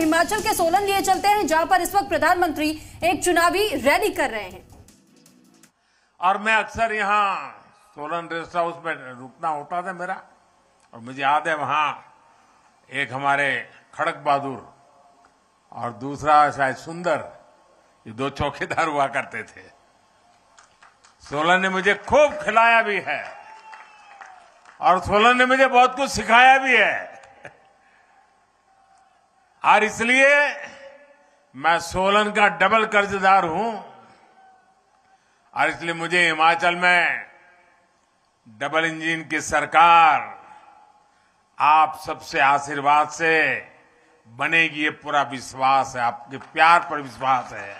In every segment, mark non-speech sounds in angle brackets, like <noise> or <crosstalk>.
हिमाचल के सोलन लिए चलते हैं जहां पर इस वक्त प्रधानमंत्री एक चुनावी रैली कर रहे हैं और मैं अक्सर यहाँ सोलन रेस्ट हाउस में रुकना होता था मेरा और मुझे याद है वहां एक हमारे खड़क बहादुर और दूसरा शायद सुंदर ये दो चौकीदार हुआ करते थे सोलन ने मुझे खूब खिलाया भी है और सोलन ने मुझे बहुत कुछ सिखाया भी है और इसलिए मैं सोलन का डबल कर्जदार हूं और इसलिए मुझे हिमाचल में डबल इंजन की सरकार आप सबसे आशीर्वाद से बनेगी ये पूरा विश्वास है आपके प्यार पर विश्वास है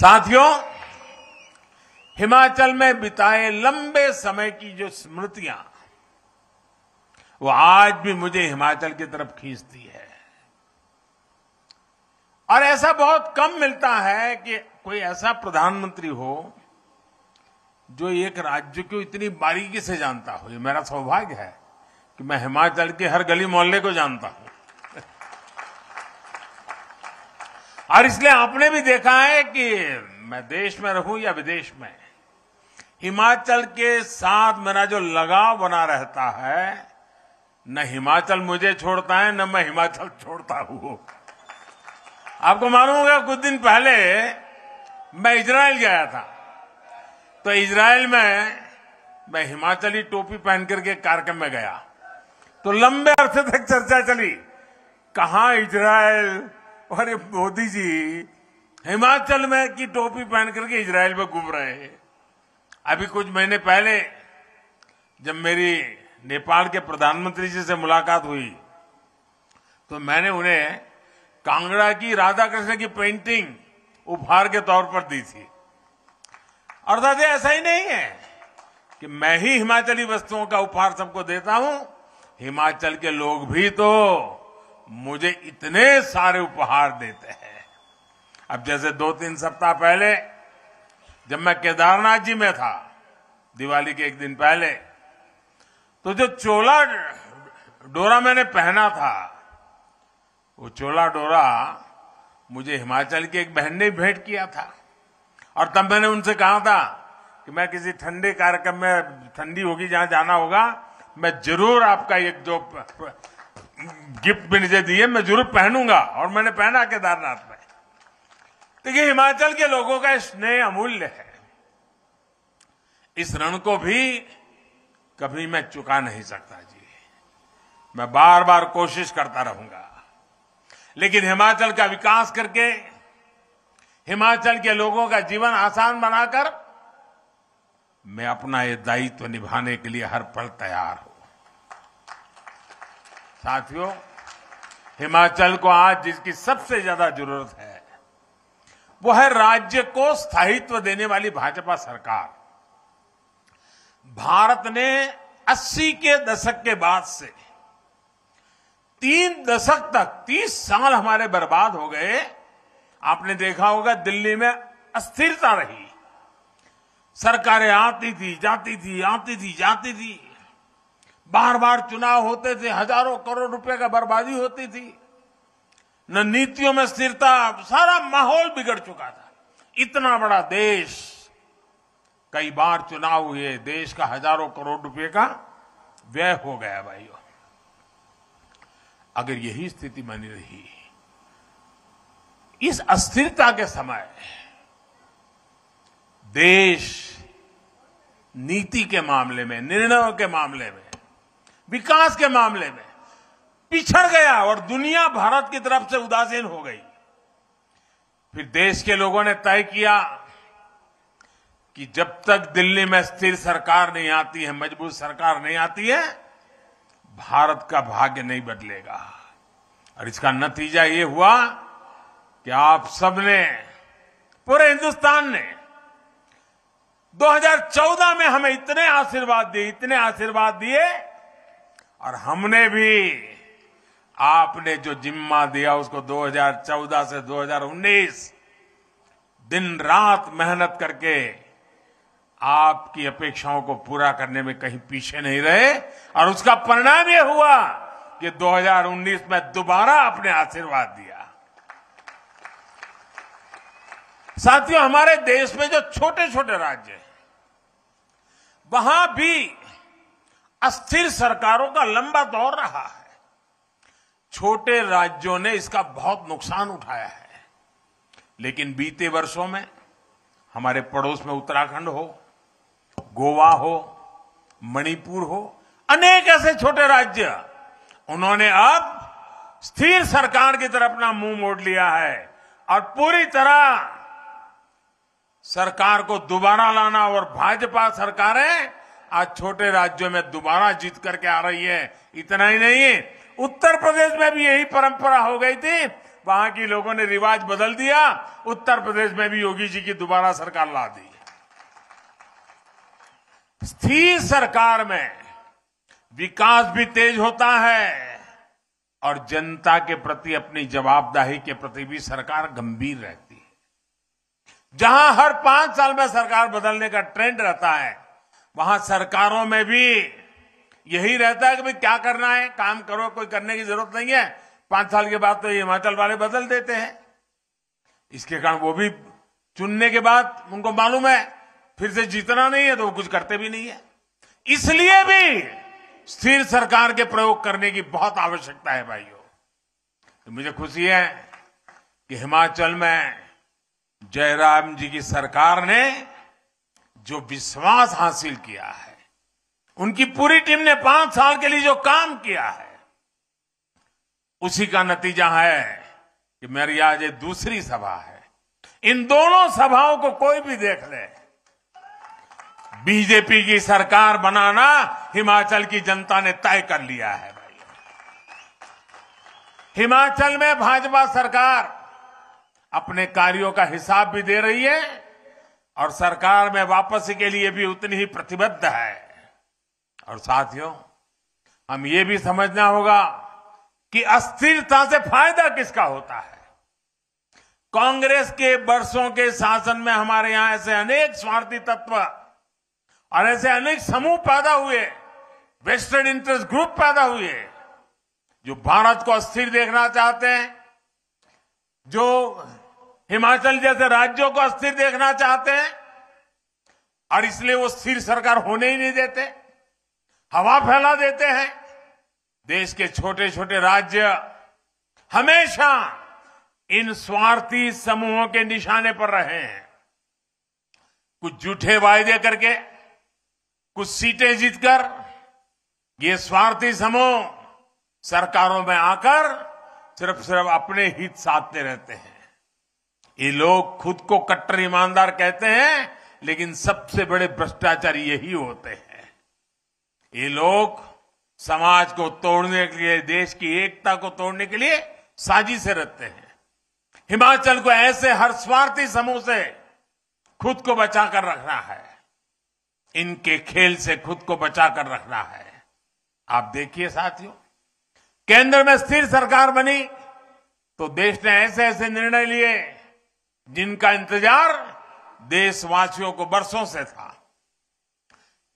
साथियों हिमाचल में बिताए लंबे समय की जो स्मृतियां वो आज भी मुझे हिमाचल की तरफ खींचती है और ऐसा बहुत कम मिलता है कि कोई ऐसा प्रधानमंत्री हो जो एक राज्य को इतनी बारीकी से जानता हो ये मेरा सौभाग्य है कि मैं हिमाचल के हर गली मोहल्ले को जानता हूं <laughs> और इसलिए आपने भी देखा है कि मैं देश में रहूं या विदेश में हिमाचल के साथ मेरा जो लगाव बना रहता है न हिमाचल मुझे छोड़ता है न मैं हिमाचल छोड़ता हूं आपको मालूम होगा कुछ दिन पहले मैं इजराइल गया था तो इजराइल में मैं हिमाचली टोपी पहन करके कार्यक्रम में गया तो लंबे अरसे तक चर्चा चली कहा इजराइल अरे मोदी जी हिमाचल में की टोपी पहन करके इजराइल में घूम रहे हैं अभी कुछ महीने पहले जब मेरी नेपाल के प्रधानमंत्री जी से मुलाकात हुई तो मैंने उन्हें कांगड़ा की राधा कृष्ण की पेंटिंग उपहार के तौर पर दी थी अर्थात ऐसा ही नहीं है कि मैं ही हिमाचली वस्तुओं का उपहार सबको देता हूं हिमाचल के लोग भी तो मुझे इतने सारे उपहार देते हैं अब जैसे दो तीन सप्ताह पहले जब मैं केदारनाथ जी में था दिवाली के एक दिन पहले तो जो चोला डोरा मैंने पहना था वो चोला डोरा मुझे हिमाचल की एक बहन ने भेंट किया था और तब मैंने उनसे कहा था कि मैं किसी ठंडे कार्यक्रम में ठंडी होगी जहां जाना होगा मैं जरूर आपका एक जो गिफ्ट मुझे दिए मैं जरूर पहनूंगा और मैंने पहना केदारनाथ में देखिए हिमाचल के लोगों का स्नेह अमूल्य है इस रण को भी कभी मैं चुका नहीं सकता जी मैं बार बार कोशिश करता रहूंगा लेकिन हिमाचल का विकास करके हिमाचल के लोगों का जीवन आसान बनाकर मैं अपना ये दायित्व निभाने के लिए हर पल तैयार हूं साथियों हिमाचल को आज जिसकी सबसे ज्यादा जरूरत है वो है राज्य को स्थायित्व देने वाली भाजपा सरकार भारत ने 80 के दशक के बाद से तीन दशक तक 30 साल हमारे बर्बाद हो गए आपने देखा होगा दिल्ली में अस्थिरता रही सरकारें आती थी जाती थी आती थी जाती थी बार बार चुनाव होते थे हजारों करोड़ रुपए का बर्बादी होती थी न नीतियों में स्थिरता सारा माहौल बिगड़ चुका था इतना बड़ा देश कई बार चुनाव हुए देश का हजारों करोड़ रुपए का व्यय हो गया भाइयों अगर यही स्थिति बनी रही इस अस्थिरता के समय देश नीति के मामले में निर्णयों के मामले में विकास के मामले में पिछड़ गया और दुनिया भारत की तरफ से उदासीन हो गई फिर देश के लोगों ने तय किया कि जब तक दिल्ली में स्थिर सरकार नहीं आती है मजबूत सरकार नहीं आती है भारत का भाग्य नहीं बदलेगा और इसका नतीजा ये हुआ कि आप सबने पूरे हिंदुस्तान ने 2014 में हमें इतने आशीर्वाद दिए इतने आशीर्वाद दिए और हमने भी आपने जो जिम्मा दिया उसको 2014 से 2019 दिन रात मेहनत करके आपकी अपेक्षाओं को पूरा करने में कहीं पीछे नहीं रहे और उसका परिणाम यह हुआ कि 2019 में दोबारा आपने आशीर्वाद दिया साथियों हमारे देश में जो छोटे छोटे राज्य हैं वहां भी अस्थिर सरकारों का लंबा दौर रहा है छोटे राज्यों ने इसका बहुत नुकसान उठाया है लेकिन बीते वर्षों में हमारे पड़ोस में उत्तराखंड हो गोवा हो मणिपुर हो अनेक ऐसे छोटे राज्य उन्होंने अब स्थिर सरकार की तरफ अपना मुंह मोड़ लिया है और पूरी तरह सरकार को दोबारा लाना और भाजपा सरकारें आज छोटे राज्यों में दोबारा जीत करके आ रही है इतना ही नहीं उत्तर प्रदेश में भी यही परंपरा हो गई थी वहां की लोगों ने रिवाज बदल दिया उत्तर प्रदेश में भी योगी जी की दोबारा सरकार ला दी स्थिर सरकार में विकास भी तेज होता है और जनता के प्रति अपनी जवाबदाही के प्रति भी सरकार गंभीर रहती है जहां हर पांच साल में सरकार बदलने का ट्रेंड रहता है वहां सरकारों में भी यही रहता है कि भाई क्या करना है काम करो कोई करने की जरूरत नहीं है पांच साल के बाद तो ये हिमाचल वाले बदल देते हैं इसके कारण वो भी चुनने के बाद उनको मालूम है फिर से जीतना नहीं है तो वो कुछ करते भी नहीं है इसलिए भी स्थिर सरकार के प्रयोग करने की बहुत आवश्यकता है भाइयों तो मुझे खुशी है कि हिमाचल में जयराम जी की सरकार ने जो विश्वास हासिल किया है उनकी पूरी टीम ने पांच साल के लिए जो काम किया है उसी का नतीजा है कि मेरी आज ये दूसरी सभा है इन दोनों सभाओं को कोई भी देख ले बीजेपी की सरकार बनाना हिमाचल की जनता ने तय कर लिया है भाई हिमाचल में भाजपा सरकार अपने कार्यों का हिसाब भी दे रही है और सरकार में वापसी के लिए भी उतनी ही प्रतिबद्ध है और साथियों हम ये भी समझना होगा कि अस्थिरता से फायदा किसका होता है कांग्रेस के वर्षों के शासन में हमारे यहां ऐसे अनेक स्वार्थी तत्व और ऐसे अनेक समूह पैदा हुए वेस्टर्न इंटरेस्ट ग्रुप पैदा हुए जो भारत को अस्थिर देखना चाहते हैं जो हिमाचल जैसे राज्यों को अस्थिर देखना चाहते हैं और इसलिए वो स्थिर सरकार होने ही नहीं देते हवा फैला देते हैं देश के छोटे छोटे राज्य हमेशा इन स्वार्थी समूहों के निशाने पर रहे हैं कुछ झूठे वायदे करके कुछ सीटें जीतकर ये स्वार्थी समूह सरकारों में आकर सिर्फ सिर्फ अपने हित साधते रहते हैं ये लोग खुद को कट्टर ईमानदार कहते हैं लेकिन सबसे बड़े भ्रष्टाचारी यही होते हैं ये लोग समाज को तोड़ने के लिए देश की एकता को तोड़ने के लिए से रखते हैं हिमाचल को ऐसे हर स्वार्थी समूह से खुद को बचाकर रखना है इनके खेल से खुद को बचाकर रखना है आप देखिए साथियों केंद्र में स्थिर सरकार बनी तो देश ने ऐसे ऐसे निर्णय लिए जिनका इंतजार देशवासियों को बरसों से था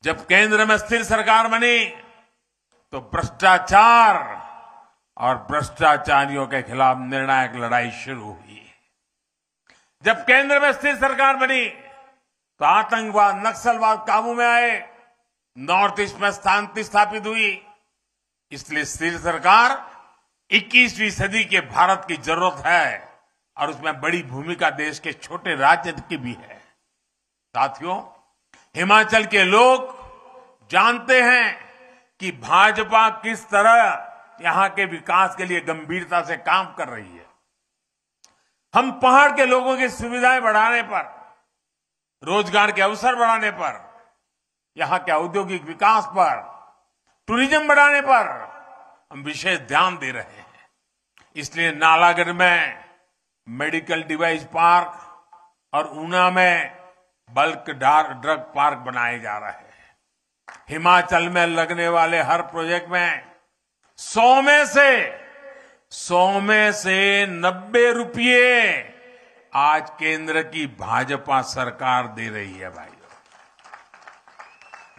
जब केंद्र में स्थिर सरकार बनी तो भ्रष्टाचार और भ्रष्टाचारियों के खिलाफ निर्णायक लड़ाई शुरू हुई जब केंद्र में स्थिर सरकार बनी तो आतंकवाद नक्सलवाद काबू में आए नॉर्थ ईस्ट में शांति स्थापित हुई इसलिए स्थिर सरकार 21वीं सदी के भारत की जरूरत है और उसमें बड़ी भूमिका देश के छोटे राज्य की भी है साथियों हिमाचल के लोग जानते हैं कि भाजपा किस तरह यहां के विकास के लिए गंभीरता से काम कर रही है हम पहाड़ के लोगों की सुविधाएं बढ़ाने पर रोजगार के अवसर बढ़ाने पर यहां के औद्योगिक विकास पर टूरिज्म बढ़ाने पर हम विशेष ध्यान दे रहे हैं इसलिए नालागढ़ में मेडिकल डिवाइस पार्क और ऊना में बल्क ड्रग पार्क बनाए जा रहे हैं हिमाचल में लगने वाले हर प्रोजेक्ट में सौ में से सौ में से नब्बे रुपये आज केंद्र की भाजपा सरकार दे रही है भाई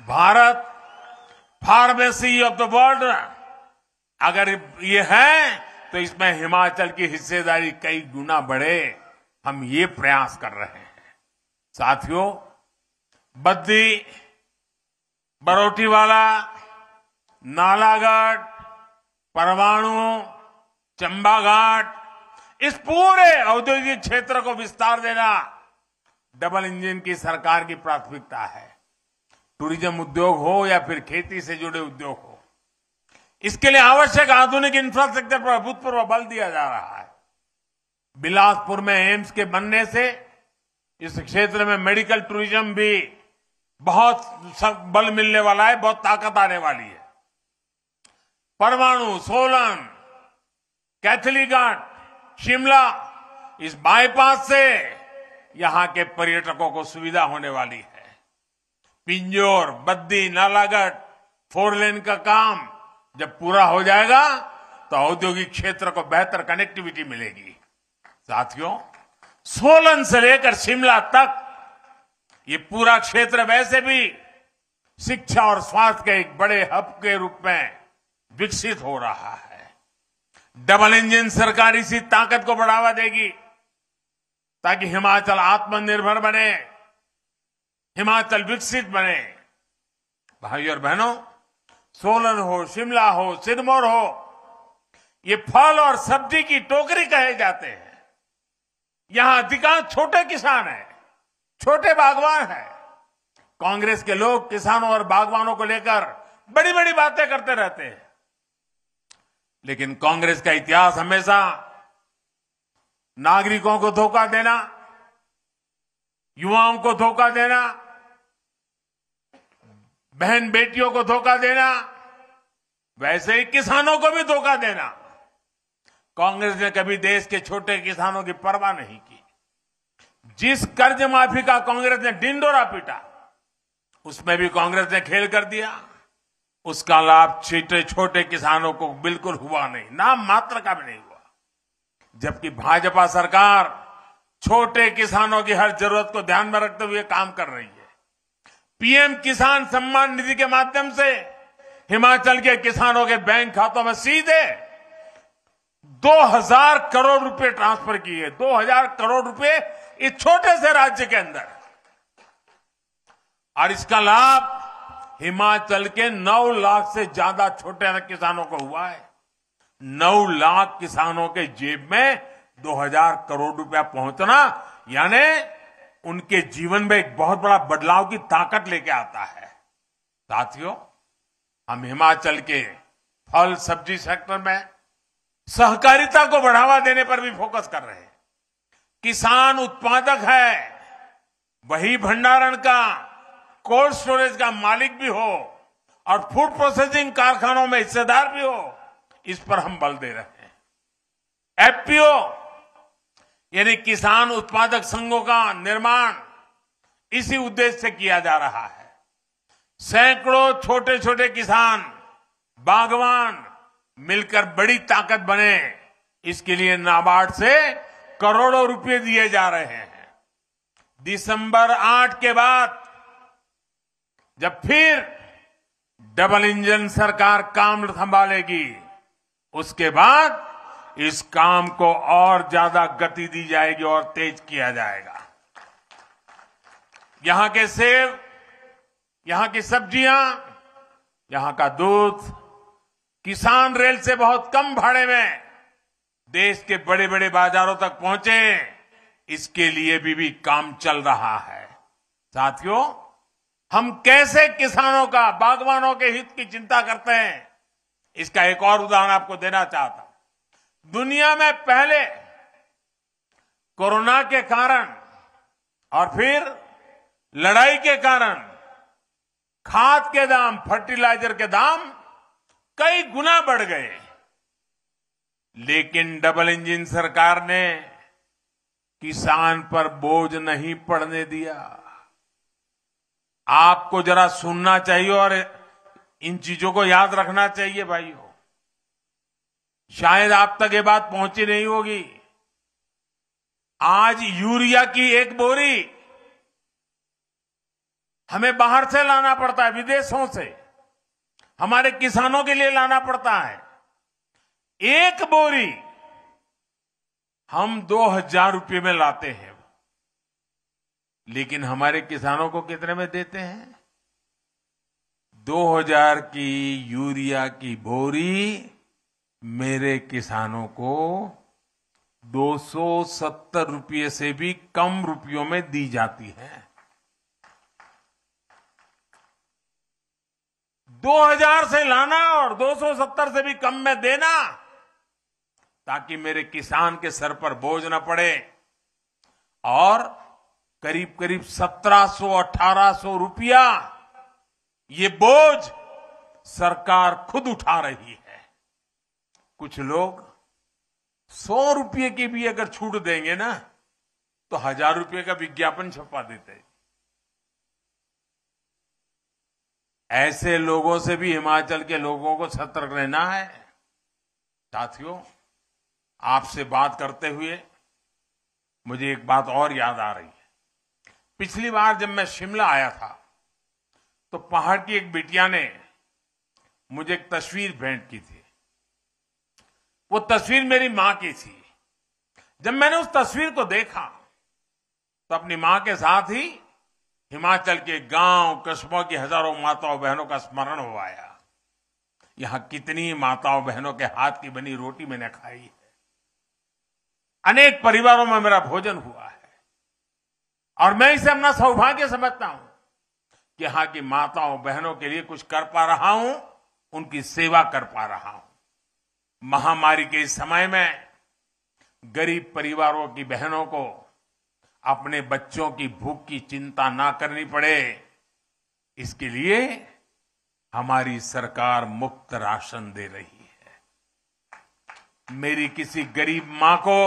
Bharat pharmacy of the world अगर ये है तो इसमें हिमाचल की हिस्सेदारी कई गुना बढ़े हम ये प्रयास कर रहे हैं साथियों बद्दी बरोटीवाला नालागढ़ परवाणु चंबाघाट इस पूरे औद्योगिक क्षेत्र को विस्तार देना डबल इंजन की सरकार की प्राथमिकता है टूरिज्म उद्योग हो या फिर खेती से जुड़े उद्योग हो इसके लिए आवश्यक आधुनिक इंफ्रास्ट्रक्चर पर अभूतपूर्व बल दिया जा रहा है बिलासपुर में एम्स के बनने से इस क्षेत्र में मेडिकल टूरिज्म भी बहुत बल मिलने वाला है बहुत ताकत आने वाली है परमाणु सोलन कैथलीगढ़ शिमला इस बाईपास से यहां के पर्यटकों को सुविधा होने वाली है पिंजोर बद्दी नालागढ़ फोर लेन का काम जब पूरा हो जाएगा तो औद्योगिक क्षेत्र को बेहतर कनेक्टिविटी मिलेगी साथियों सोलन से लेकर शिमला तक ये पूरा क्षेत्र वैसे भी शिक्षा और स्वास्थ्य के एक बड़े हब के रूप में विकसित हो रहा है डबल इंजन सरकार इसी ताकत को बढ़ावा देगी ताकि हिमाचल आत्मनिर्भर बने हिमाचल विकसित बने भाइयों और बहनों सोलन हो शिमला हो सिरमौर हो ये फल और सब्जी की टोकरी कहे जाते हैं यहां अधिकांश छोटे किसान हैं छोटे बागवान हैं कांग्रेस के लोग किसानों और बागवानों को लेकर बड़ी बड़ी बातें करते रहते हैं लेकिन कांग्रेस का इतिहास हमेशा नागरिकों को धोखा देना युवाओं को धोखा देना बहन बेटियों को धोखा देना वैसे ही किसानों को भी धोखा देना कांग्रेस ने कभी देश के छोटे किसानों की परवाह नहीं की जिस कर्ज माफी का कांग्रेस ने डिंडोरा पीटा उसमें भी कांग्रेस ने खेल कर दिया उसका लाभ छोटे छोटे किसानों को बिल्कुल हुआ नहीं नाम मात्र का भी नहीं हुआ जबकि भाजपा सरकार छोटे किसानों की हर जरूरत को ध्यान में रखते हुए काम कर रही है पीएम किसान सम्मान निधि के माध्यम से हिमाचल के किसानों के बैंक खातों में सीधे 2000 करोड़ रुपए ट्रांसफर किए 2000 करोड़ रुपए इस छोटे से राज्य के अंदर और इसका लाभ हिमाचल के 9 लाख से ज्यादा छोटे किसानों को हुआ है 9 लाख किसानों के जेब में 2000 करोड़ रुपया पहुंचना यानी उनके जीवन में एक बहुत बड़ा बदलाव की ताकत लेके आता है साथियों हम हिमाचल के फल सब्जी सेक्टर में सहकारिता को बढ़ावा देने पर भी फोकस कर रहे हैं किसान उत्पादक है वही भंडारण का कोल्ड स्टोरेज का मालिक भी हो और फूड प्रोसेसिंग कारखानों में हिस्सेदार भी हो इस पर हम बल दे रहे हैं एफपीओ यानी किसान उत्पादक संघों का निर्माण इसी उद्देश्य से किया जा रहा है सैकड़ों छोटे छोटे किसान बागवान मिलकर बड़ी ताकत बने इसके लिए नाबार्ड से करोड़ों रुपए दिए जा रहे हैं दिसंबर आठ के बाद जब फिर डबल इंजन सरकार काम संभालेगी उसके बाद इस काम को और ज्यादा गति दी जाएगी और तेज किया जाएगा यहां के सेब यहां की सब्जियां यहां का दूध किसान रेल से बहुत कम भाड़े में देश के बड़े बड़े बाजारों तक पहुंचे इसके लिए भी, भी काम चल रहा है साथियों हम कैसे किसानों का बागवानों के हित की चिंता करते हैं इसका एक और उदाहरण आपको देना चाहता हूं दुनिया में पहले कोरोना के कारण और फिर लड़ाई के कारण खाद के दाम फर्टिलाइजर के दाम कई गुना बढ़ गए लेकिन डबल इंजन सरकार ने किसान पर बोझ नहीं पड़ने दिया आपको जरा सुनना चाहिए और इन चीजों को याद रखना चाहिए भाइयों शायद आप तक ये बात पहुंची नहीं होगी आज यूरिया की एक बोरी हमें बाहर से लाना पड़ता है विदेशों से हमारे किसानों के लिए लाना पड़ता है एक बोरी हम दो हजार रुपये में लाते हैं लेकिन हमारे किसानों को कितने में देते हैं 2000 की यूरिया की बोरी मेरे किसानों को 270 रुपये से भी कम रुपयों में दी जाती है 2000 से लाना और 270 से भी कम में देना ताकि मेरे किसान के सर पर बोझ न पड़े और करीब करीब 1700-1800 रुपया ये बोझ सरकार खुद उठा रही है कुछ लोग सौ रुपये की भी अगर छूट देंगे ना तो हजार रुपये का विज्ञापन छपा देते हैं ऐसे लोगों से भी हिमाचल के लोगों को सतर्क रहना है साथियों आपसे बात करते हुए मुझे एक बात और याद आ रही पिछली बार जब मैं शिमला आया था तो पहाड़ की एक बेटिया ने मुझे एक तस्वीर भेंट की थी वो तस्वीर मेरी मां की थी जब मैंने उस तस्वीर को देखा तो अपनी मां के साथ ही हिमाचल के गांव कस्बों की हजारों माताओं बहनों का स्मरण हो आया यहां कितनी माताओं बहनों के हाथ की बनी रोटी मैंने खाई है अनेक परिवारों में मेरा भोजन हुआ और मैं इसे अपना सौभाग्य समझता हूं कि यहां की माताओं बहनों के लिए कुछ कर पा रहा हूं उनकी सेवा कर पा रहा हूं महामारी के इस समय में गरीब परिवारों की बहनों को अपने बच्चों की भूख की चिंता ना करनी पड़े इसके लिए हमारी सरकार मुफ्त राशन दे रही है मेरी किसी गरीब मां को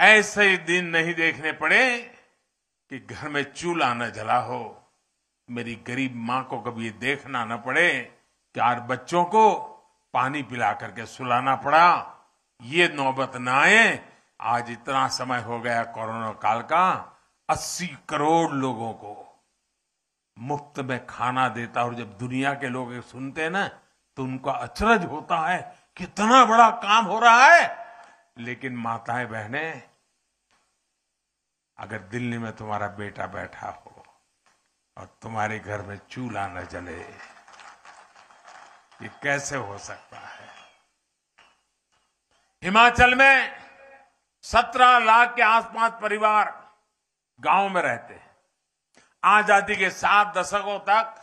ऐसे ही दिन नहीं देखने पड़े कि घर में चूल्हा न जला हो मेरी गरीब मां को कभी ये देखना न पड़े चार बच्चों को पानी पिला करके सुलाना पड़ा ये नौबत न आए आज इतना समय हो गया कोरोना काल का 80 करोड़ लोगों को मुफ्त में खाना देता और जब दुनिया के लोग सुनते हैं ना तो उनका अचरज होता है कितना बड़ा काम हो रहा है लेकिन माताएं बहनें अगर दिल्ली में तुम्हारा बेटा बैठा हो और तुम्हारे घर में चूल्हा न जले ये कैसे हो सकता है हिमाचल में सत्रह लाख के आसपास परिवार गांव में रहते हैं आजादी के सात दशकों तक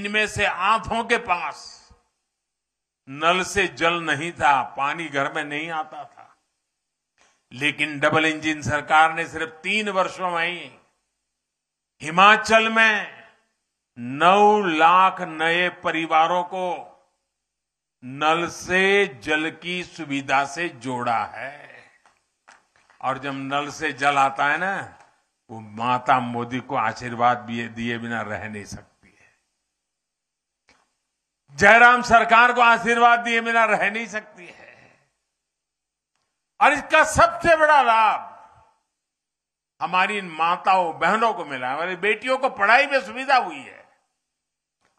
इनमें से आंखों के पास नल से जल नहीं था पानी घर में नहीं आता था लेकिन डबल इंजन सरकार ने सिर्फ तीन वर्षों में ही हिमाचल में नौ लाख नए परिवारों को नल से जल की सुविधा से जोड़ा है और जब नल से जल आता है ना वो माता मोदी को आशीर्वाद दिए बिना रह नहीं सकती है जयराम सरकार को आशीर्वाद दिए बिना रह नहीं सकती है और इसका सबसे बड़ा लाभ हमारी इन माताओं बहनों को मिला हमारी बेटियों को पढ़ाई में सुविधा हुई है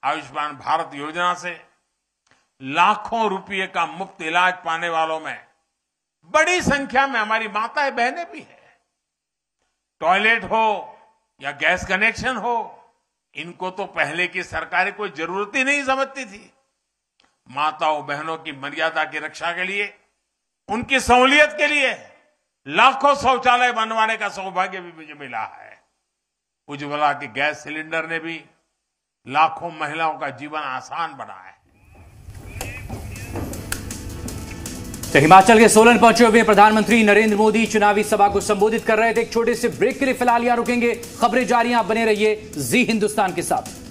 आयुष्मान भारत योजना से लाखों रुपए का मुफ्त इलाज पाने वालों में बड़ी संख्या में हमारी माताएं बहनें भी हैं टॉयलेट हो या गैस कनेक्शन हो इनको तो पहले की सरकारें कोई जरूरत ही नहीं समझती थी माताओं बहनों की मर्यादा की रक्षा के लिए उनकी सहूलियत के लिए लाखों शौचालय बनवाने का सौभाग्य भी मुझे मिला है उज्ज्वला के गैस सिलेंडर ने भी लाखों महिलाओं का जीवन आसान बनाया है तो हिमाचल के सोलन पहुंचे हुए प्रधानमंत्री नरेंद्र मोदी चुनावी सभा को संबोधित कर रहे थे एक छोटे से ब्रेक के लिए फिलहाल यहां रुकेंगे खबरें जारी आप बने रहिए जी हिंदुस्तान के साथ